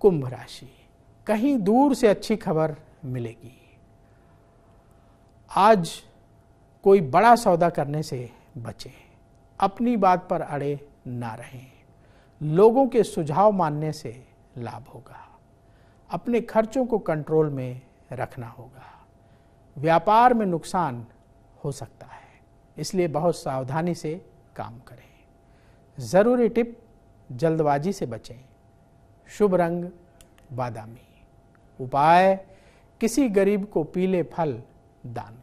कुंभ राशि कहीं दूर से अच्छी खबर मिलेगी आज कोई बड़ा सौदा करने से बचें अपनी बात पर अड़े ना रहें लोगों के सुझाव मानने से लाभ होगा अपने खर्चों को कंट्रोल में रखना होगा व्यापार में नुकसान हो सकता है इसलिए बहुत सावधानी से काम करें ज़रूरी टिप जल्दबाजी से बचें शुभ रंग बादामी उपाय किसी गरीब को पीले फल दान